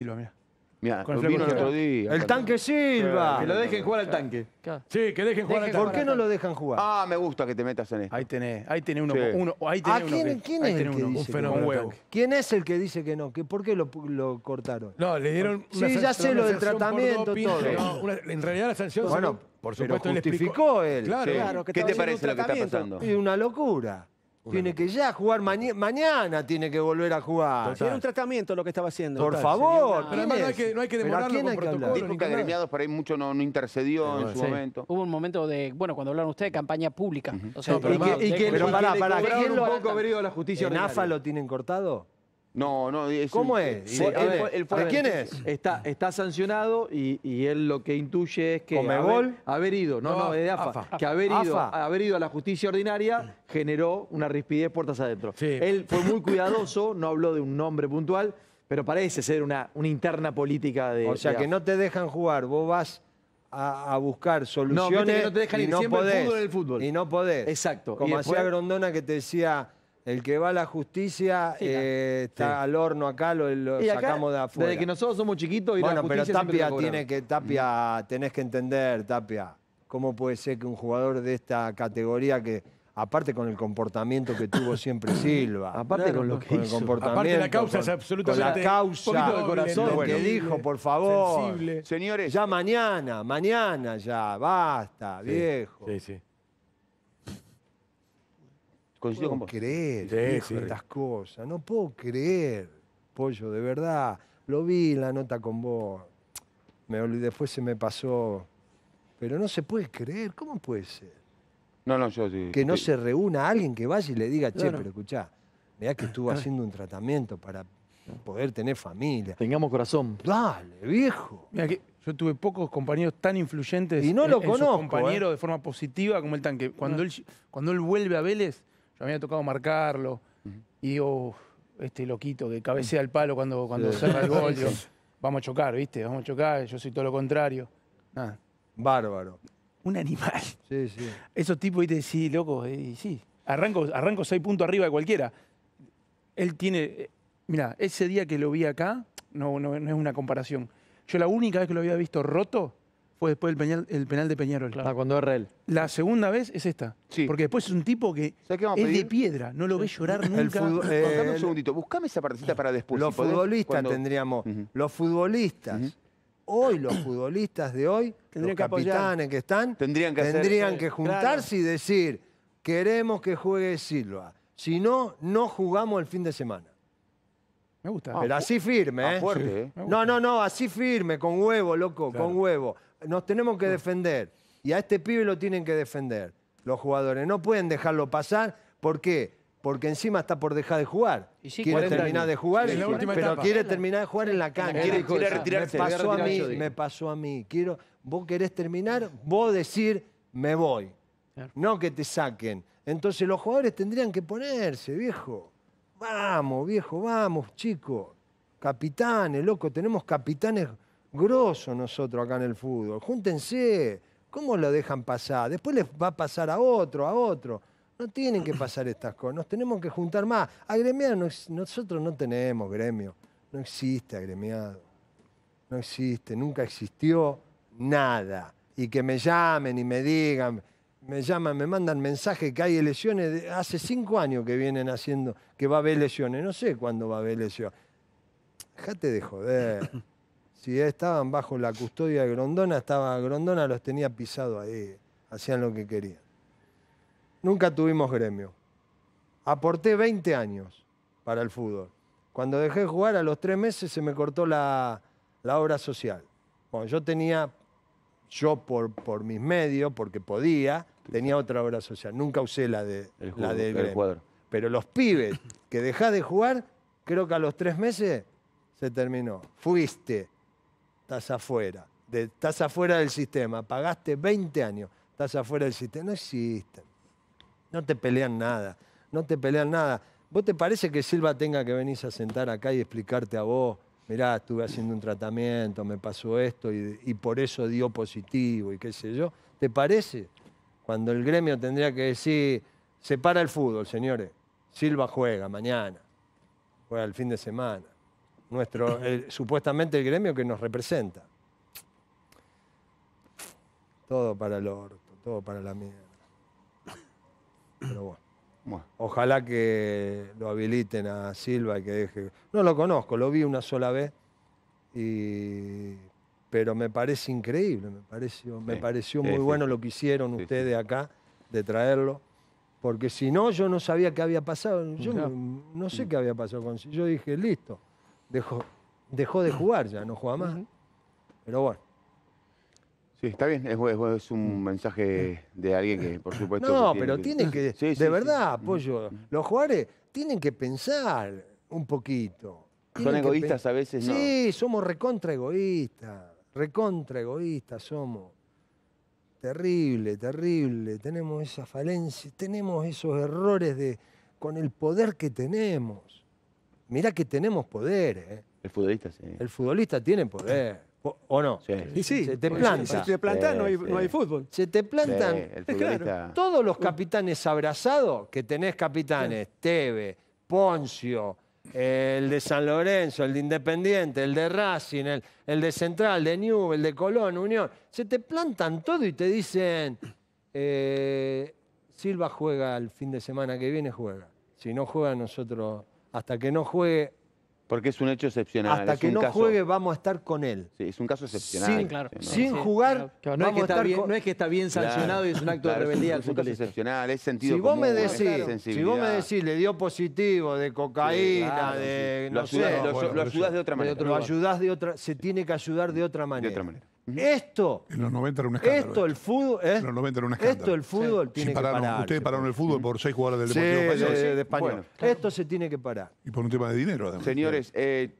Mira. Mira, Con lo vino el otro día. El tanque Silva. Que lo dejen jugar al tanque. Sí, que dejen jugar al tanque. ¿Por qué no lo dejan jugar? Ah, me gusta que te metas en esto. Ahí tenés, ahí tenés uno. Sí. uno ahí tenés ah, uno ¿quién, que, ¿quién ahí es tenés el que uno, dice un fenómeno huevo. ¿Quién es el que dice que no? Que ¿Por qué lo, lo cortaron? No, le dieron. Sí, una ya sé lo del tratamiento, doping, todo. una, en realidad la sanción. Bueno, por supuesto, justificó él. Claro, sí. claro que ¿Qué te parece lo que está pasando? Es una locura. Tiene que ya jugar mañana, tiene que volver a jugar. Tiene un tratamiento lo que estaba haciendo. Por favor. Pero además no hay que, no hay que demorarlo con hay que hablar? que por ahí mucho no, no intercedió en su momento. Hubo un momento de, bueno, cuando hablaron ustedes, campaña pública. O sea, pero pará, pará, ¿quién lo un poco a la justicia ordinaria. AFA lo tienen cortado? No, no. Es ¿Cómo es? quién es? Está, está sancionado y, él lo que intuye es que haber, haber, ido, no, no, de AFA, que haber ido, a la justicia ordinaria generó una rispidez puertas adentro. Él fue muy cuidadoso, no habló de un nombre puntual, pero parece ser una, una interna política de. O sea, que no te dejan jugar, vos vas. A, buscar soluciones no, no te dejan ir Siempre el fútbol, el fútbol. Y no podés. Exacto. Como hacía Grondona que te decía, el que va a la justicia eh, está al horno acá, lo, sacamos de afuera. Desde que nosotros somos chiquitos y Bueno, la pero Tapia tiene que, Tapia, tenés que entender, Tapia, cómo puede ser que un jugador de esta categoría que, aparte con el comportamiento que tuvo siempre Silva, aparte con lo que hizo. aparte la causa es absolutamente la causa, corazón, lo que dijo, por favor, señores, ya mañana, mañana ya, basta, viejo. Sí, sí. Coincido con creer sí, estas cosas. No puedo creer, pollo, de verdad. Lo vi en la nota con vos. Me después se me pasó. Pero no se puede creer, ¿cómo puede ser? No, no, yo sí. Que no se reúna alguien que vaya y le diga, che, pero escuchá, mirá que estuvo ah. haciendo un tratamiento para poder tener familia. Tengamos corazón. Dale, viejo. Mirá que yo tuve pocos compañeros tan influyentes Y no lo conozco, compañeros ¿eh? de forma positiva como el tanque. Cuando él, cuando él vuelve a Vélez, yo me había tocado marcarlo. Y digo, oh, este loquito que cabecea el palo cuando, cuando cerra el gol. vamos a chocar, ¿viste? Vamos a chocar. Yo soy todo lo contrario. Bárbaro. Un animal. Sí, sí. Esos tipos, ¿viste? Sí, loco. Eh, sí. Arranco, arranco seis puntos arriba de cualquiera. Él tiene. Eh, mira, ese día que lo vi acá, no, no es una comparación. Yo la única vez que lo había visto roto después del penal, el penal de Peñarol. Claro. Ah, cuando era La segunda vez es esta. Porque después es un tipo que es de piedra, no lo ve llorar el nunca. Eh, un segundito, buscame esa partecita para después. Los futbolistas tendríamos, los futbolistas, hoy los futbolistas de hoy, tendrían los capitanes que, están, tendrían que, tendrían que juntarse y decir, queremos que juegue Silva. Si no, no jugamos el fin de semana. Me gusta. Pero ah, así firme, ah, ¿eh? ¿eh? No, no, no, así firme, con huevo, loco, con huevo nos tenemos que mm. defender. Y a este pibe lo tienen que defender los jugadores. No pueden dejarlo pasar. ¿Por qué? Porque encima está por dejar de jugar. quiere terminar de jugar, pero quiere terminar de jugar en la cancha. Quiere, retirarse. Me pasó a mí, me pasó a mí. Quiero, vos querés terminar, vos decir, me voy. No que te saquen. Entonces los jugadores tendrían que ponerse, viejo. Vamos, viejo, vamos, chico. Capitanes, loco, tenemos capitanes Grosso nosotros acá en el fútbol. Júntense. ¿Cómo lo dejan pasar? Después les va a pasar a otro, a otro. No tienen que pasar estas cosas. Nos tenemos que juntar más. agremiado, nosotros no tenemos gremio. No existe agremiado. No existe. Nunca existió nada. Y que me llamen y me digan me llaman, me mandan mensaje que hay lesiones. hace cinco años que vienen haciendo que va a haber lesiones. No sé cuándo va a haber lesiones. Dejate de joder. Si estaban bajo la custodia de Grondona, estaba, Grondona los tenía pisado ahí, hacían lo que querían. Nunca tuvimos gremio. Aporté 20 años para el fútbol. Cuando dejé de jugar, a los tres meses se me cortó la, obra social. Bueno, yo tenía, yo por, mis medios, porque podía, tenía otra obra social. Nunca usé la, de, la del gremio. Pero los pibes que dejás de jugar, creo que a los tres meses se terminó. Fuiste estás afuera. estás afuera del sistema. Pagaste 20 años, estás afuera del sistema. No existen. No te pelean nada. No te pelean nada. ¿Vos te parece que Silva tenga que venirse a sentar acá y explicarte a vos? Mirá, estuve haciendo un tratamiento, me pasó esto y, y por eso dio positivo y qué sé yo. ¿Te parece? Cuando el gremio tendría que decir, se para el fútbol, señores. Silva juega mañana, juega el fin de semana nuestro, supuestamente el gremio que nos representa. Todo para el orto, todo para la mierda. Pero bueno. Ojalá que lo habiliten a Silva y que deje. No lo conozco, lo vi una sola vez. Pero me parece increíble, me pareció, me pareció muy bueno lo que hicieron ustedes acá de traerlo. Porque si no, yo no sabía qué había pasado. Yo no, sé mm. qué había pasado con Yo dije, listo dejó, dejó de jugar ya, no juega más. Pero bueno. Sí, está bien, es, es, un mensaje de alguien que, por supuesto... No, pero tienen que, de verdad, apoyo, los jugadores tienen que pensar un poquito. Son egoístas a veces, ¿no? Sí, somos recontra egoístas, recontra egoístas somos. Terrible, terrible, tenemos esa falencia tenemos esos errores de, con el poder que tenemos. Mira que tenemos poder, eh. El futbolista, sí. El futbolista tiene poder. ¿O, no? Sí. sí. Se te planta. Si te plantan, no, hay, fútbol. Se te plantan todos los capitanes abrazados que tenés capitanes, Teve, Poncio, el de San Lorenzo, el de Independiente, el de Racing, el, de Central, de New, el de Colón, Unión. Se te plantan todo y te dicen, eh, Silva juega el fin de semana que viene, juega. Si no juega, nosotros hasta que no juegue. Porque es un hecho excepcional. Hasta que no juegue vamos a estar con él. Sí, es un caso excepcional. Sin, jugar, no, es que bien, no, es que está bien sancionado y es un acto de rebeldía. Es un caso excepcional, es sentido si común, vos me decís, Si vos me decís, le dio positivo de cocaína, de... No sé, lo, ayudás de otra manera. Lo ayudás de otra... Se tiene que ayudar de otra manera. De otra manera. Esto. En los 90 era una escándalo. Esto, el fútbol. ¿eh? En los 90 era una escándalo. Esto, el fútbol, tiene sí, pararon, que parar. Ustedes pararon el fútbol por seis jugadores del Deportivo Español. Esto se tiene que parar. Y por un tema de dinero, además. Señores, eh,